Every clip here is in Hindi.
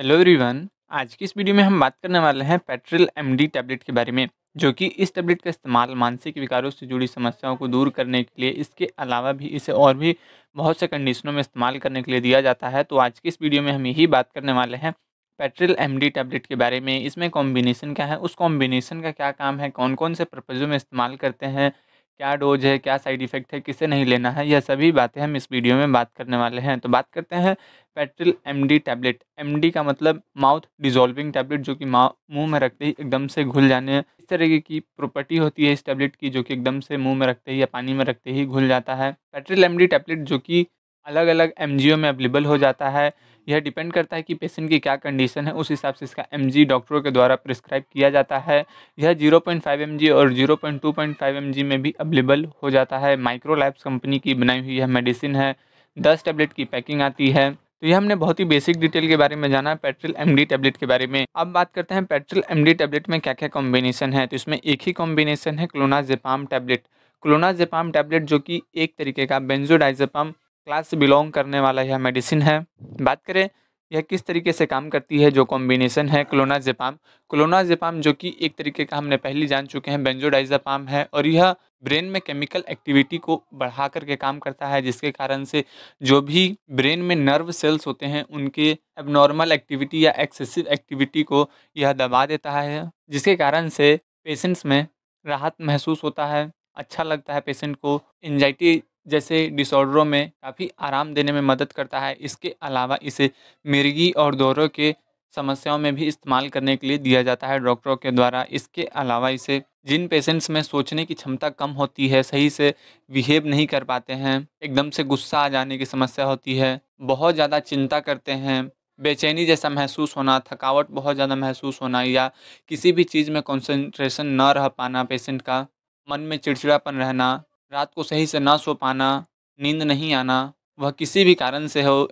हेलो एवरीवन आज की इस वीडियो में हम बात करने वाले हैं पेट्रिल एमडी टैबलेट के बारे में जो कि इस टैबलेट का इस्तेमाल मानसिक विकारों से जुड़ी समस्याओं को दूर करने के लिए इसके अलावा भी इसे और भी बहुत से कंडीशनों में इस्तेमाल करने के लिए दिया जाता है तो आज की इस वीडियो में हम यही बात करने वाले हैं पेट्रिल एम टैबलेट के बारे में इसमें कॉम्बिनेशन क्या है उस कॉम्बिनेशन का क्या काम है कौन कौन से पर्पज़ों में इस्तेमाल करते हैं क्या डोज है क्या साइड इफ़ेक्ट है किसे नहीं लेना है यह सभी बातें हम इस वीडियो में बात करने वाले हैं तो बात करते हैं पेट्रिल एमडी टैबलेट एमडी का मतलब माउथ डिजोल्विंग टैबलेट जो कि मुंह में रखते ही एकदम से घुल जाने इस तरह की प्रॉपर्टी होती है इस टैबलेट की जो कि एकदम से मुंह में रखते ही या पानी में रखते ही घुल जाता है पेट्रिल एमडी टैबलेट जो कि अलग अलग एम में अवेलेबल हो जाता है यह डिपेंड करता है कि पेशेंट की क्या कंडीशन है उस हिसाब से इसका एम डॉक्टरों के द्वारा प्रिस्क्राइब किया जाता है यह 0.5 पॉइंट और 0.2.5 पॉइंट में भी अवेलेबल हो जाता है लाइफ्स कंपनी की बनाई हुई यह मेडिसिन है दस टैबलेट की पैकिंग आती है तो यह हमने बहुत ही बेसिक डिटेल के बारे में जाना है पेट्रोल एमडी टैबलेट के बारे में अब बात करते हैं पेट्रोल एमडी टैबलेट में क्या क्या कॉम्बिनेशन है तो इसमें एक ही कॉम्बिनेशन है क्लोनाजेपाम टैबलेट क्लोनाजेपाम टैबलेट जो कि एक तरीके का बेंजोडाइजेपाम क्लास से बिलोंग करने वाला यह मेडिसिन है बात करें यह किस तरीके से काम करती है जो कॉम्बिनेशन है क्लोनाजेपाम क्लोनाजेपाम जो कि एक तरीके का हमने पहले जान चुके हैं बेंजोडाइजापाम है और यह ब्रेन में केमिकल एक्टिविटी को बढ़ा करके काम करता है जिसके कारण से जो भी ब्रेन में नर्व सेल्स होते हैं उनके एबनॉर्मल एक्टिविटी या एक्सेसिव एक्टिविटी को यह दबा देता है जिसके कारण से पेशेंट्स में राहत महसूस होता है अच्छा लगता है पेशेंट को एनजाइटी जैसे डिसऑर्डरों में काफ़ी आराम देने में मदद करता है इसके अलावा इसे मिर्गी और दौरों के समस्याओं में भी इस्तेमाल करने के लिए दिया जाता है डॉक्टरों के द्वारा इसके अलावा इसे जिन पेशेंट्स में सोचने की क्षमता कम होती है सही से बिहेव नहीं कर पाते हैं एकदम से गुस्सा आ जाने की समस्या होती है बहुत ज़्यादा चिंता करते हैं बेचैनी जैसा महसूस होना थकावट बहुत ज़्यादा महसूस होना या किसी भी चीज़ में कॉन्सेंट्रेशन न रह पाना पेशेंट का मन में चिड़चिड़ापन रहना रात को सही से ना सो पाना नींद नहीं आना वह किसी भी कारण से हो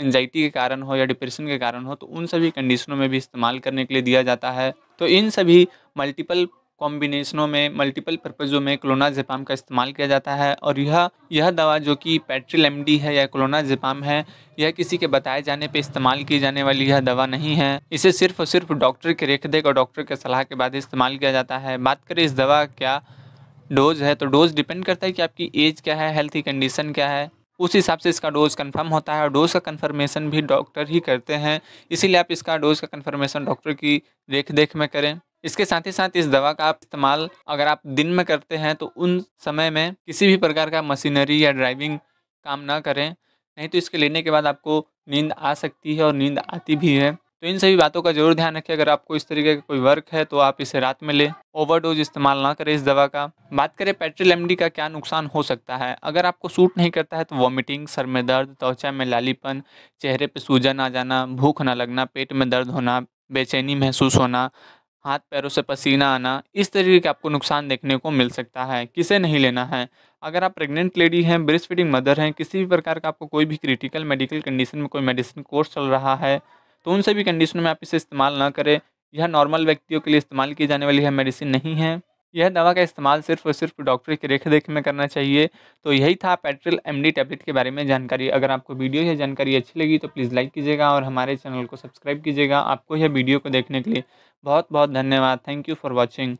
एनजाइटी के कारण हो या डिप्रेशन के कारण हो तो उन सभी कंडीशनों में भी इस्तेमाल करने के लिए दिया जाता है तो इन सभी मल्टीपल कॉम्बिनेशनों में मल्टीपल पर्पज़ों में क्लोनाजेपाम का इस्तेमाल किया जाता है और यह यह दवा जो कि पेट्रिल एम है या क्लोनाजेपाम है यह किसी के बताए जाने पर इस्तेमाल की जाने वाली यह दवा नहीं है इसे सिर्फ और सिर्फ डॉक्टर के रेख देख और डॉक्टर के सलाह के बाद इस्तेमाल किया जाता है बात करें इस दवा क्या डोज है तो डोज डिपेंड करता है कि आपकी एज क्या है हेल्थी कंडीशन क्या है उस हिसाब से इसका डोज कंफर्म होता है और डोज का कंफर्मेशन भी डॉक्टर ही करते हैं इसीलिए आप इसका डोज का कंफर्मेशन डॉक्टर की देख देख में करें इसके साथ ही साथ इस दवा का आप इस्तेमाल अगर आप दिन में करते हैं तो उन समय में किसी भी प्रकार का मशीनरी या ड्राइविंग काम ना करें नहीं तो इसके लेने के बाद आपको नींद आ सकती है और नींद आती भी है तो इन सभी बातों का जरूर ध्यान रखें अगर आपको इस तरीके का कोई वर्क है तो आप इसे रात में लें ओवरडोज इस्तेमाल ना करें इस दवा का बात करें पेट्रोल एमडी का क्या नुकसान हो सकता है अगर आपको सूट नहीं करता है तो वॉमिटिंग सर में दर्द त्वचा में लालीपन चेहरे पर सूजन आ जाना भूख ना लगना पेट में दर्द होना बेचैनी महसूस होना हाथ पैरों से पसीना आना इस तरीके के आपको नुकसान देखने को मिल सकता है किसे नहीं लेना है अगर आप प्रेग्नेंट लेडी हैं ब्रेस्ट फीडिंग मदर हैं किसी भी प्रकार का आपको कोई भी क्रिटिकल मेडिकल कंडीशन में कोई मेडिसिन कोर्स चल रहा है तो उन सभी कंडीशन में आप इसे इस्तेमाल ना करें यह नॉर्मल व्यक्तियों के लिए इस्तेमाल की जाने वाली यह मेडिसिन नहीं है यह दवा का इस्तेमाल सिर्फ और सिर्फ डॉक्टर की रेख देख में करना चाहिए तो यही था पेट्रिल एमडी टैबलेट के बारे में जानकारी अगर आपको वीडियो या जानकारी अच्छी लगी तो प्लीज़ लाइक कीजिएगा और हमारे चैनल को सब्सक्राइब कीजिएगा आपको यह वीडियो को देखने के लिए बहुत बहुत धन्यवाद थैंक यू फॉर वॉचिंग